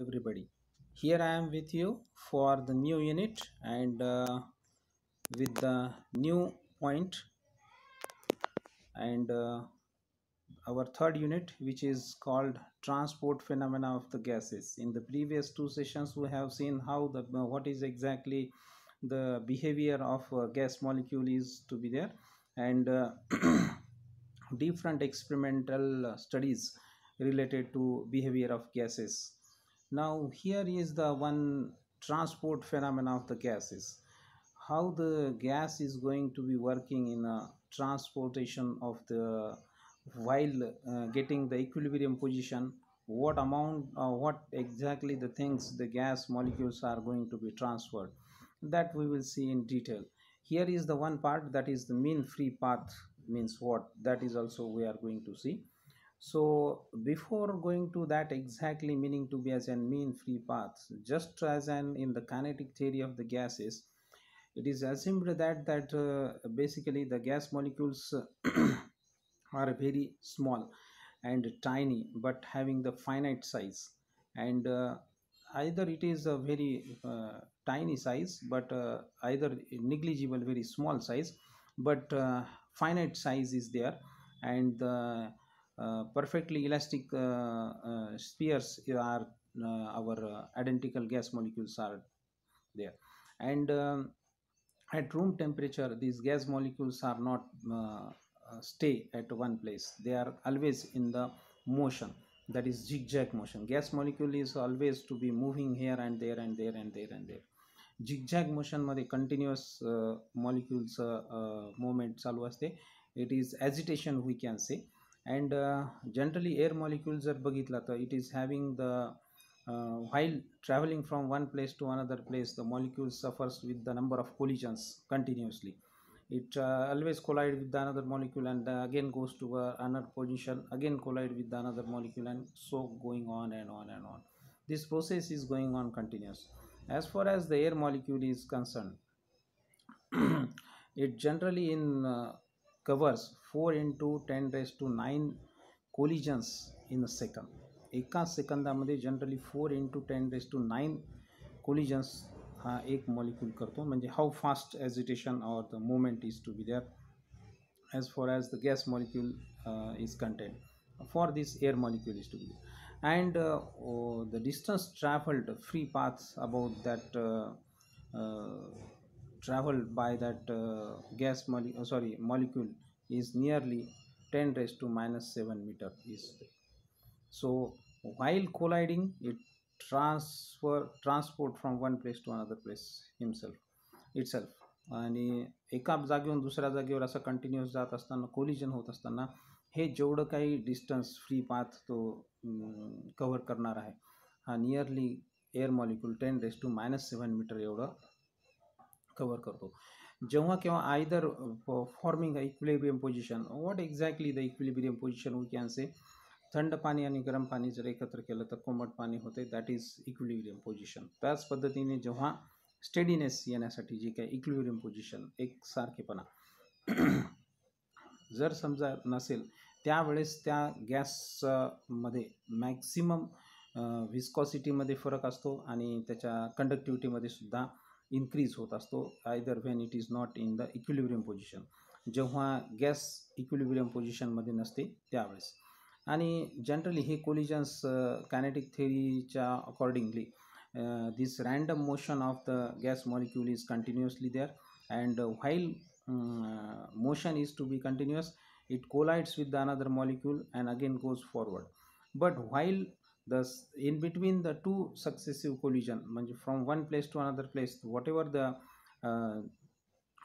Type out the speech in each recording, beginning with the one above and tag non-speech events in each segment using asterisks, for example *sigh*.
everybody here I am with you for the new unit and uh, with the new point and uh, our third unit which is called transport phenomena of the gases in the previous two sessions we have seen how the uh, what is exactly the behavior of uh, gas molecule is to be there and uh, *clears throat* different experimental studies related to behavior of gases now here is the one transport phenomena of the gases how the gas is going to be working in a transportation of the while uh, getting the equilibrium position what amount uh, what exactly the things the gas molecules are going to be transferred that we will see in detail here is the one part that is the mean free path means what that is also we are going to see so before going to that exactly meaning to be as and mean free paths just as an in the kinetic theory of the gases it is assumed that that uh, basically the gas molecules uh, *clears throat* are very small and tiny but having the finite size and uh, either it is a very uh, tiny size but uh, either negligible very small size but uh, finite size is there and the uh, perfectly elastic uh, uh, spheres are our identical gas molecules are there and um, at room temperature these gas molecules are not stay at one place they are always in the motion that is zigzag motion gas molecule is always to be moving here and there and there and there and there zigzag motion मध्ये continuous मॉलिक्युलचं molecules चालू असते It is agitation we can say and uh, generally air molecules are bagitla it is having the uh, while traveling from one place to another place the molecule suffers with the number of collisions continuously it uh, always collide with another molecule and again goes to another position again collide with another molecule and so going on and on and on this process is going on continuous as far as the air molecule is concerned *clears throat* it generally in uh, covers 4 into 10 raised to 9 collisions in a second. Eka second amade generally 4 into 10 raised to 9 collisions ha ek molecule karto. how fast agitation or the moment is to be there as far as the gas molecule uh, is contained for this air molecule is to be And uh, oh, the distance traveled free paths about that uh, traveled by that gas molecule, sorry, molecule is nearly 10 raised to minus 7 meter is so So while colliding it transfer transport from one place to another place himself self आणि एका जागेहून दुसऱ्या जागेवर असं continuous जात असताना collision होत असताना हे जेवढं काही डिस्टन्स फ्री पाथ तो कव्हर करणार आहे हा nearly air molecule ten raise to minus seven metre एवढं कव्हर करतो जेव्हा केव्हा either forming a equilibrium position what exactly the equilibrium position we can say थंड पाणी आणि गरम पाणी जर एकत्र केलं तर कोमट पाणी होते दॅट इज इक्विलिब्रियम पोझिशन त्याच पद्धतीने जेव्हा स्टेडीनेस येण्यासाठी जी काय इक्विलिब्रियम पोझिशन एकसारखेपणा *clears throat* जर समजा नसेल त्यावेळेस त्या गॅसमध्ये मॅक्सिमम विस्कॉसिटीमध्ये फरक असतो आणि त्याच्या कंडक्टिव्हिटीमध्ये सुद्धा इन्क्रीज होत असतो either when it is not in the equilibrium position जेव्हा गॅस इक्विलिब्रियम पोझिशनमध्ये नसते त्यावेळेस आणि जनरली हे कोलिजन्स कायनेटिक थेरीच्या accordingly this random motion of the gas molecule is continuously there and while motion is to be continuous it collides with another molecule and again goes forward but while thus in between the two successive collision from one place to another place whatever the uh,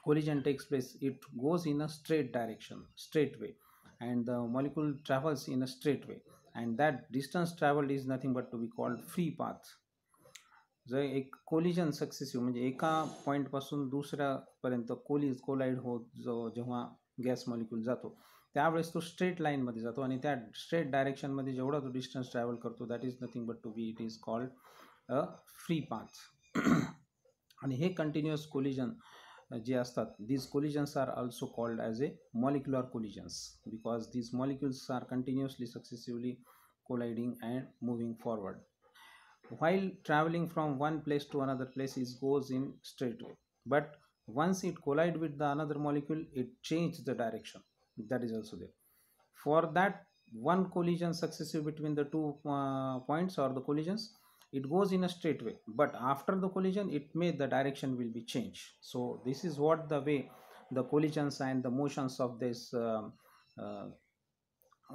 collision takes place it goes in a straight direction straight way and the molecule travels in a straight way and that distance traveled is nothing but to be called free path जर एक collision successive म्हणजे एका पॉईंटपासून दुसऱ्यापर्यंत Coolidge कोलाईड होत जो जेव्हा gas molecule जातो त्यावेळेस तो स्ट्रेट लाईनमध्ये जातो आणि त्या स्ट्रेट डायरेक्शनमध्ये जेवढा तो डिस्टन्स ट्रॅव्हल करतो that is nothing but to be it is called a free path आणि हे कंटिन्युअस कोलिजन जे असतात these collisions are also called as a molecular collisions because these molecules are continuously successively colliding and moving forward while travelling from one place to another place is goes in straight way but once it collide with the another molecule it changes the direction that is also there for that one collision successive between the two uh, points or the collisions it goes in a straight way but after the collision it may the direction will be changed so this is what the way the collisions and the motions of this uh, uh,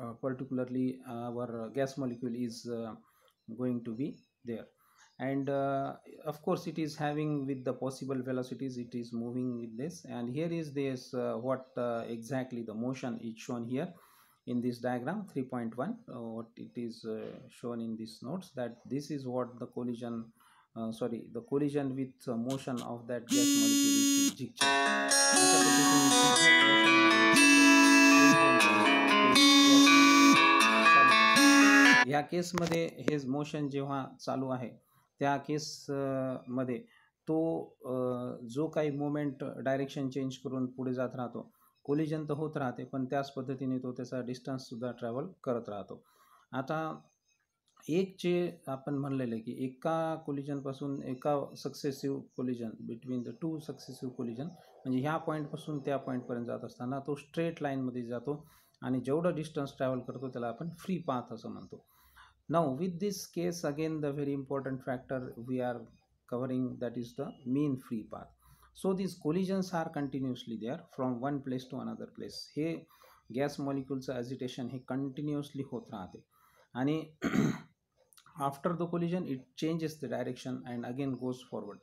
uh particularly our gas molecule is uh, going to be there and uh, of course it is having with the possible velocities it is moving with this and here is this uh, what uh, exactly the motion is shown here in this diagram 3.1 what it is shown in these notes that this is what the collision sorry the collision with motion of that gas molecule is jigsaw ह्या केसमध्ये motion जेव्हा चालू आहे त्या केसमध्ये तो जो काही मोमेंट डायरेक्शन चेंज करून पुढे जात राहतो कोलिजन तर होत राहते पण त्याच पद्धतीने तो त्याचा डिस्टन्ससुद्धा ट्रॅव्हल करत राहतो आता एक जे आपण म्हणलेलं आहे की एका कोलिजनपासून एका successive collision between the two successive collision म्हणजे ह्या पॉईंटपासून त्या पॉईंटपर्यंत जात असताना तो स्ट्रेट लाईनमध्ये जातो आणि जेवढं डिस्टन्स ट्रॅव्हल करतो त्याला आपण फ्री पाथ असं म्हणतो now with this case again the very important factor we are covering that is the mean free path so these collisions are continuously there from one place to another place hey gas molecules, agitation, hey continuously होत राहते आणि after the collision, it changes the direction and again goes forward.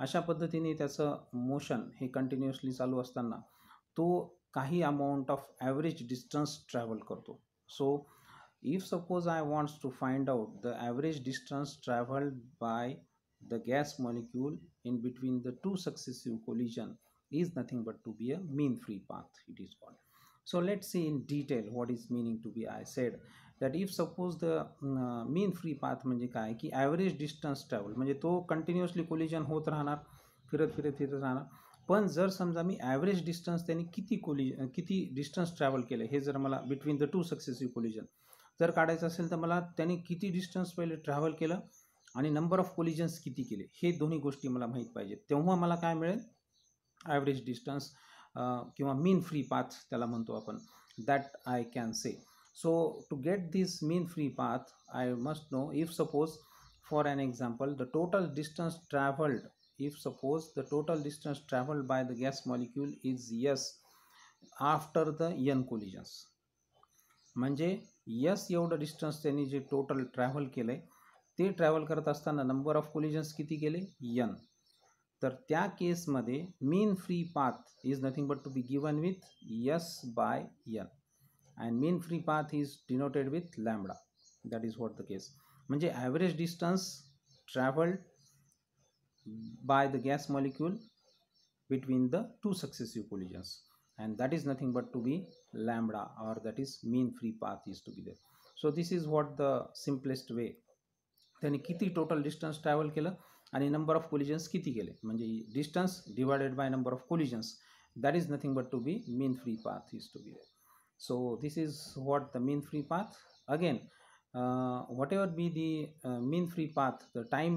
अशा पद्धतीने त्याचं motion, हे continuously चालू असताना तो काही amount of average distance travel करतो सो If suppose I wants to find out the average distance traveled by the gas molecule in between the two successive collision is nothing but to be a mean free path it is called. So let's see in detail what is meaning to be I said that if suppose the uh, mean free path manje काय की average distance travel म्हणजे तो continuously collision होत राहणार फिरत firat firat राहणार पण जर समजा मी ॲव्हरेज डिस्टन्स त्यांनी किती कोलि किती डिस्टन्स ट्रॅव्हल केलं हे जर मला between the two successive collision जर काढायचं असेल तर मला त्याने किती डिस्टन्स पहिले ट्रॅव्हल केलं आणि नंबर ऑफ कोलिजन्स किती केले हे दोन्ही गोष्टी मला माहीत पाहिजेत तेव्हा मला काय मिळेल ॲव्हरेज डिस्टन्स किंवा मीन फ्री पाथ त्याला म्हणतो आपण that I can say so to get this mean free path I must know if suppose for an example the total distance travelled if suppose the total distance travelled by the gas molecule is S after the N collisions म्हणजे S एवढं distance त्यांनी जे total travel केलं आहे ते travel करत असताना number of collisions किती केले यन तर त्या केसमध्ये mean free path is nothing but to be given with S by N and mean free path is denoted with lambda that is what the case म्हणजे average distance travelled by the gas molecule between the two successive collisions and that is nothing but to be lambda or that is mean free path is to be there so this is what the simplest way then kiti total distance travel kela and number of collisions kiti kele manje distance divided by number of collisions that is nothing but to be mean free path is to be there so this is what the mean free path again uh, whatever be the uh, mean free path the time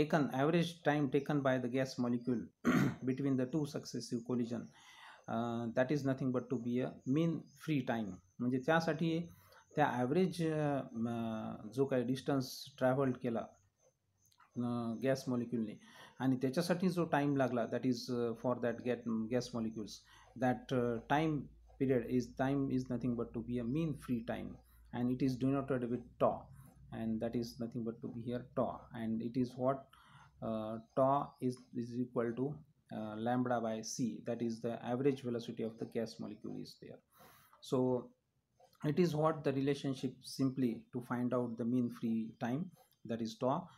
taken average time taken by the gas molecule *clears throat* between the two successive collision that is nothing but to be a mean free time म्हणजे त्यासाठी त्या average जो काही distance travel केला gas मॉलिक्युलने आणि त्याच्यासाठी जो टाईम लागला दॅट इज फॉर दॅट गॅट gas molecules that time period is time is nothing but to be a mean free time and it is denoted with tau and that is nothing but to be here tau and it is what toe is is equal to uh, lambda by c that is the average velocity of the gas molecule is there so it is what the relationship simply to find out the mean free time that is tau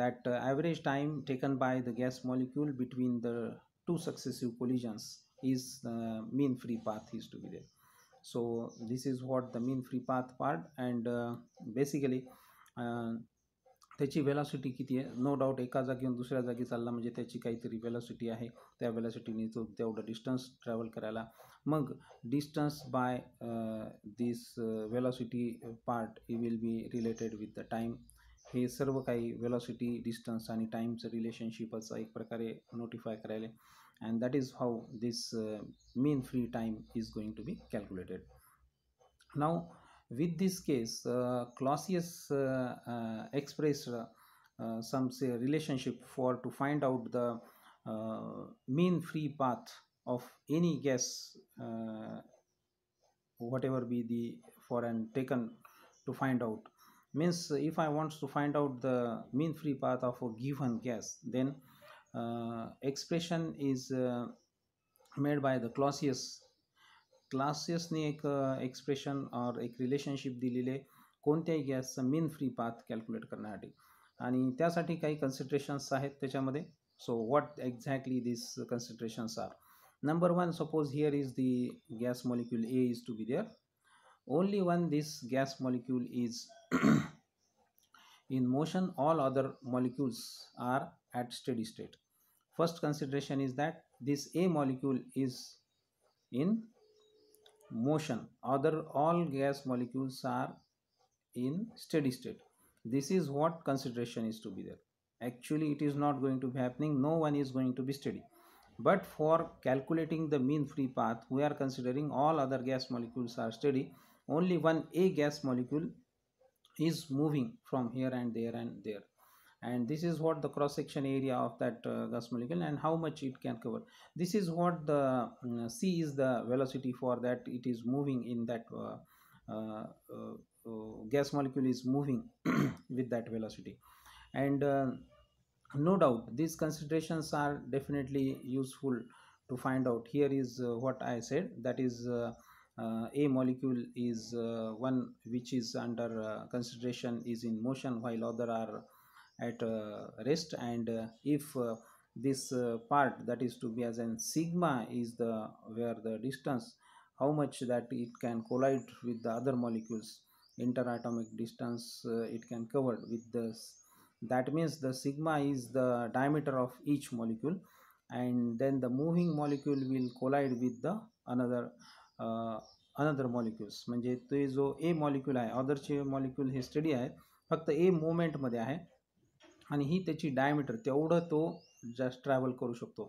that uh, average time taken by the gas molecule between the two successive collisions is uh, mean free path is to be there so this is what the mean free path part and uh, basically uh, त्याची velocity किती आहे no doubt एका जागेहून दुसऱ्या जागी चालला म्हणजे त्याची काहीतरी वेलोसिटी आहे त्या वेलोसिटीने तो तेवढं डिस्टन्स ट्रॅव्हल करायला मग distance by this velocity part he will be related with the time हे सर्व काही वेलॉसिटी डिस्टन्स आणि टाईमचं असं एक प्रकारे नोटिफाय करायला and that is how this mean free time is going to be calculated now with this case uh, Clausius uh, uh, expressed uh, some say, relationship for to find out the mean free path of any gas whatever be the for and taken to find out means if I wants to find out the mean free path of a given gas then uh, expression is uh, made by the Clausius क्लासेसने एक expression और एक relationship दिलेले कोणत्याही गॅसचा main free path calculate करण्यासाठी आणि त्यासाठी काही कन्सिडरेशन्स आहेत त्याच्यामध्ये so what exactly this considerations are number one suppose here is the gas molecule A is to be there only one this gas molecule is in motion all other molecules are at steady state first consideration is that this A molecule is in motion other all gas molecules are in steady state this is what consideration is to be there actually it is not going to be happening no one is going to be steady but for calculating the mean free path we are considering all other gas molecules are steady only one a gas molecule is moving from here and there and there and this is what the cross section area of that uh, gas molecule and how much it can cover this is what the uh, c is the velocity for that it is moving in that uh, uh, uh, uh gas molecule is moving *clears throat* with that velocity and no doubt these considerations are definitely useful to find out here is what i said that is uh, a molecule is uh, one which is under uh, consideration is in motion while other are at uh, rest and uh, if uh, this part that is to be as in sigma is the where the distance how much that it can collide with the other molecules interatomic distance it can cover with this that means the sigma is the diameter of each molecule and then the moving molecule will collide with the another uh, another molecules म्हणजे a molecule A other che molecule molecule हे steady आहे a moment मुवमेंटमध्ये hai. आणि ही त्याची diameter तेवढं तो just travel करू शकतो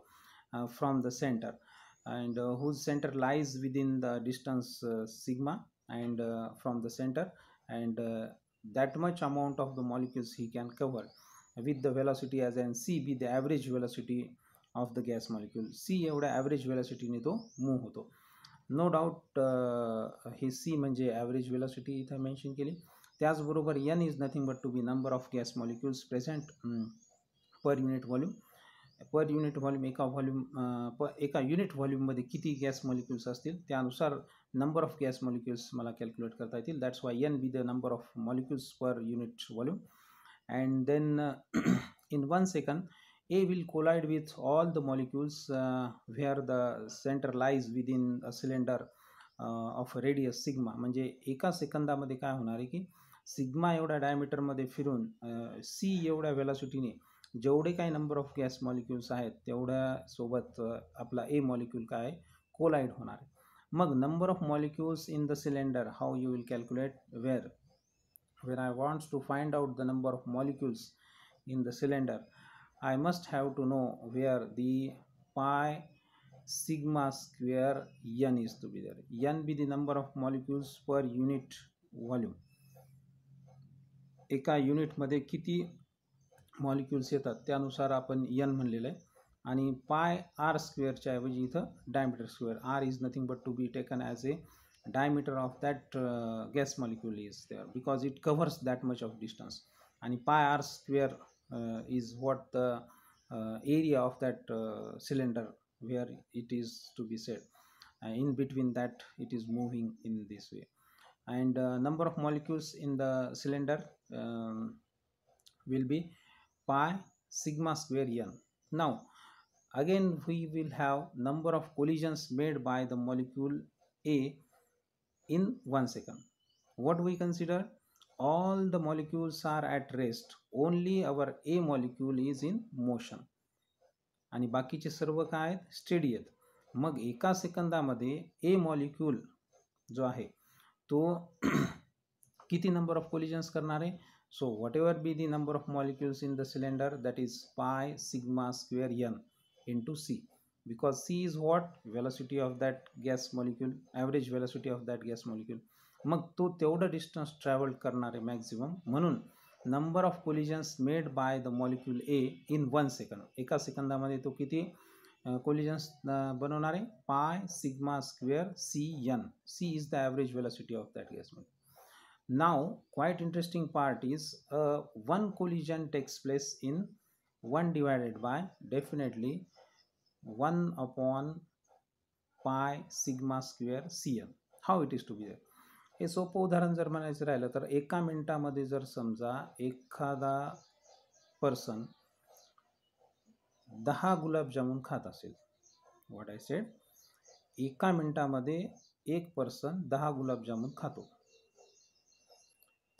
from the centre and whose centre lies in the distance sigma and from the centre and that much amount of the molecules he can cover with the velocity as and C be the average velocity of the gas molecule C एवढ्या average वेलॉसिटीने तो move होतो no doubt हे सी म्हणजे average velocity इथं mention केली त्याचबरोबर N is nothing but to be number of gas molecules present per unit volume per unit volume एका volume प एका युनिट व्हॉल्यूममध्ये किती गॅस मॉलिक्युल्स असतील त्यानुसार नंबर ऑफ गॅस मॉलिक्युल्स मला कॅल्क्युलेट करता येतील that's why N be the number of molecules per unit volume and then in one second A will collide with all the molecules where the centre lies within a cylinder of radius sigma म्हणजे एका सेकंदामध्ये काय होणार आहे की sigma एवढ्या डायमीटरमध्ये फिरून सी एवढ्या व्हेलॉसिटीने जेवढे काही नंबर ऑफ गॅस मॉलिक्युल्स आहेत तेवढ्या सोबत आपला ए मॉलिक्यूल काय कोलाइड होणार आहे मग number of molecules in the cylinder how you will calculate where where I wants to find out the number of molecules in the cylinder I must have to know where the pi sigma square N is to be there N be the number of molecules per unit volume एका युनिटमध्ये किती molecules येतात त्यानुसार आपण यन म्हणलेलं आहे आणि pi are स्क्वेअरच्या ऐवजी इथं diameter square R is nothing but to be taken as a diameter of that gas molecule is there because it covers that much of distance आणि pi R square is what the area of that cylinder where it is to be set in between that it is moving in this way and number of molecules in the cylinder uh, will be pi sigma square n. Now again we will have number of collisions made by the molecule A in one second. What we consider? All the molecules are at rest. Only our A molecule is in motion. आणि बाकीचे सर्व काय आहेत steady आहेत मग एका सेकंदामध्ये A molecule जो आहे तो किती नंबर ऑफ कोलिजन्स करणार आहे so whatever be the number of molecules in the cylinder that is pi sigma square N into C because C is what velocity of that gas molecule average velocity of that gas molecule मग तो तेवढं distance travel करणार आहे maximum म्हणून number of collisions made by the molecule A in one second एका सेकंदामध्ये तो किती कोलिजन्स बनवणार आहे pi sigma square C N C is the average velocity of that gas molecule Now, quite interesting part is uh, one collision takes place in 1 divided by definitely 1 upon pi sigma square C M how it is to be हे सोपं उदाहरण जर म्हणायचं राहिलं तर एका मिनिटामध्ये जर समजा एखादा पर्सन दहा गुलाबजामून खात असेल वॉट आय सेड एका मिनिटामध्ये एक पर्सन दहा गुलाबजामुन खातो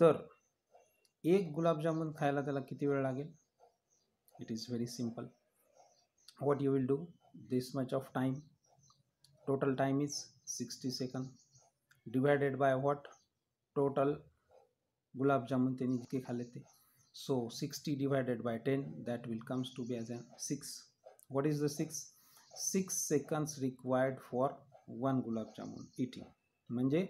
तर एक जामुन खाला तेल कि वे लगे it is very simple what you will do this much of time total time is sixty second divided by what total gulab jamun तेने जितके खाले थे so sixty divided by ten that will comes to be as an six what is the six six seconds required for one gulab jamun eating मजे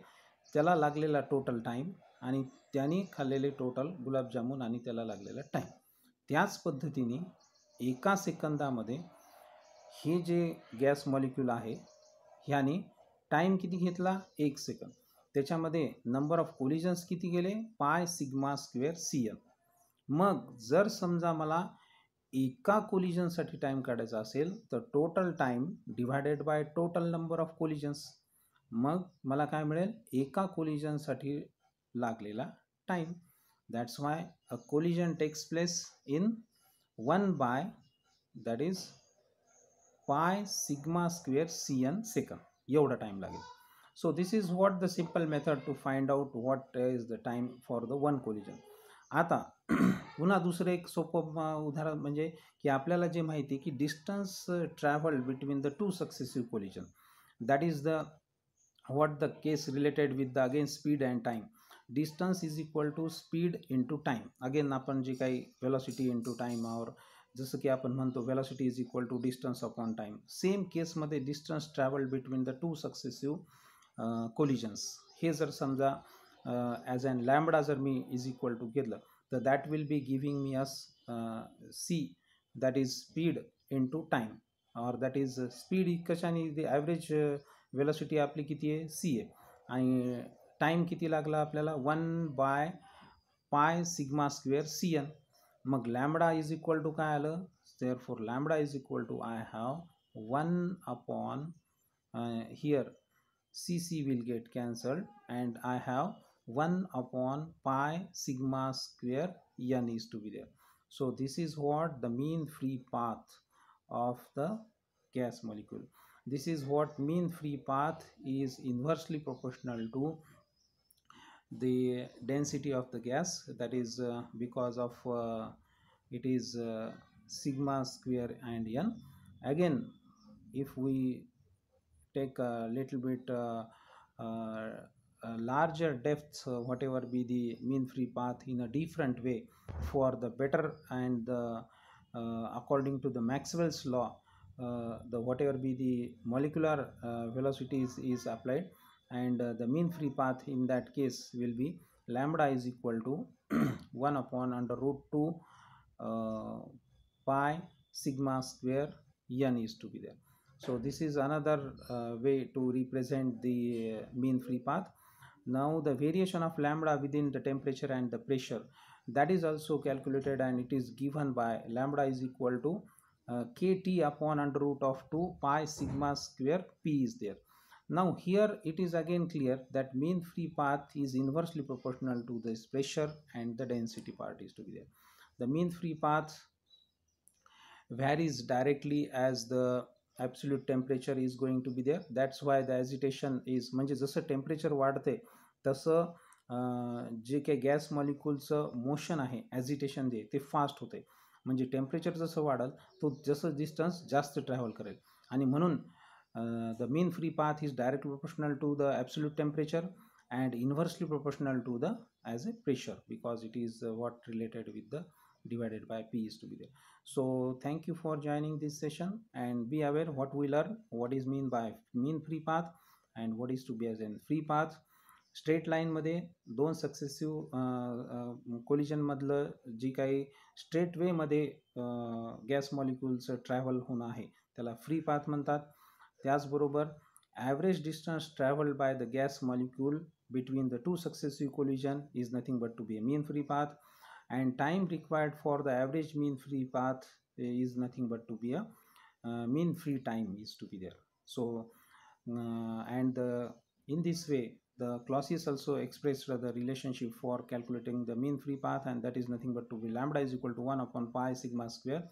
तला लगेगा total time आणि त्याने खाल्लेले टोटल गुलाबजामून आणि त्याला लागलेला टाईम त्याच पद्धतीने एका सेकंदामध्ये हे जे गॅस मॉलिक्यूल आहे ह्याने टाईम किती घेतला एक सेकंद त्याच्यामध्ये नंबर ऑफ कोलिजन्स किती गेले pi sigma square C M मग जर समजा मला एका कोलिजनसाठी टाईम काढायचा असेल तर total time divided by total number of collisions मग मला काय मिळेल एका कोलिजनसाठी लागलेला time that's why a collision takes place in one by that is pi sigma square C N second एवढा टाईम लागेल so this is what the simple method to find out what is the time for the one collision आता *clears throat* पुन्हा दुसरं एक सोपं उदाहरण म्हणजे की आपल्याला जे माहिती की distance travel between the two successive collision that is the what the case related with the again speed and time distance is equal to speed to time again आपण जे काही इन टू टाईम और जसं की आपण म्हणतो velocity is equal to distance upon time same केसमध्ये distance travel between the two successive collisions हे जर समजा ॲज एन लॅम्बडा जर मी इज इक्वल टू घेतलं तर that will be giving me us C that is speed to time और that is speed कशाने average velocity uh, आपली किती आहे सी आहे आणि टाईम किती लागला आपल्याला one by pi sigma square C N मग लॅमडा इज इक्वल टू काय आलं therefore lambda is equal to I have one upon here C C will get cancelled and I have one upon pi sigma square N is to be there so this is what the mean free path of the gas molecule this is what mean free path is inversely proportional to the density of the gas that is uh, because of uh, it is uh, sigma square and n again if we take a little bit uh, uh, larger depths uh, whatever be the mean free path in a different way for the better and the, according to the maxwell's law the whatever be the molecular velocities is applied and uh, the mean free path in that case will be lambda is equal to *clears throat* 1 upon under root 2 uh, pi sigma square n is to be there so this is another uh, way to represent the uh, mean free path now the variation of lambda within the temperature and the pressure that is also calculated and it is given by lambda is equal to uh, kt upon under root of 2 pi sigma square p is there Now, here it is again clear that mean free path is inversely proportional to the pressure and the density part is to be there. The mean free path varies directly as the absolute temperature is going to be there. That's why the agitation is, manje jasa temperature vaadate, Tasa jake gas molecule sa motion ahe, agitation de, te fast hote. Manje temperature jasa vaadal, to jasa distance just travel kareg. Ani manhun, Uh, the mean free path is directly proportional to the absolute temperature and inversely proportional to the as a pressure because it is uh, what related with the divided by p is to be there so thank you for joining this session and be aware what we learn what is mean by mean free path and what is to be as in free path Straight line स्ट्रेट लाईनमध्ये दोन successive कोलिजनमधलं uh, जी काही straight gas molecules मॉलिक्युलचं travel होणं hai. Tela free path mantat. त्याचबरोबर average distance traveled by the gas molecule between the two successive collision is nothing but to be a mean free path and time required for the average mean free path eh, is nothing but to be a eh, mean free time is to be there so eh, and in this way the Clausius also expressed the relationship for calculating the mean free path and that is nothing but to be lambda is equal to 1 upon pi sigma square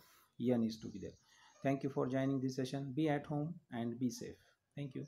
n is to be there Thank you for joining this session. Be at home and be safe. Thank you.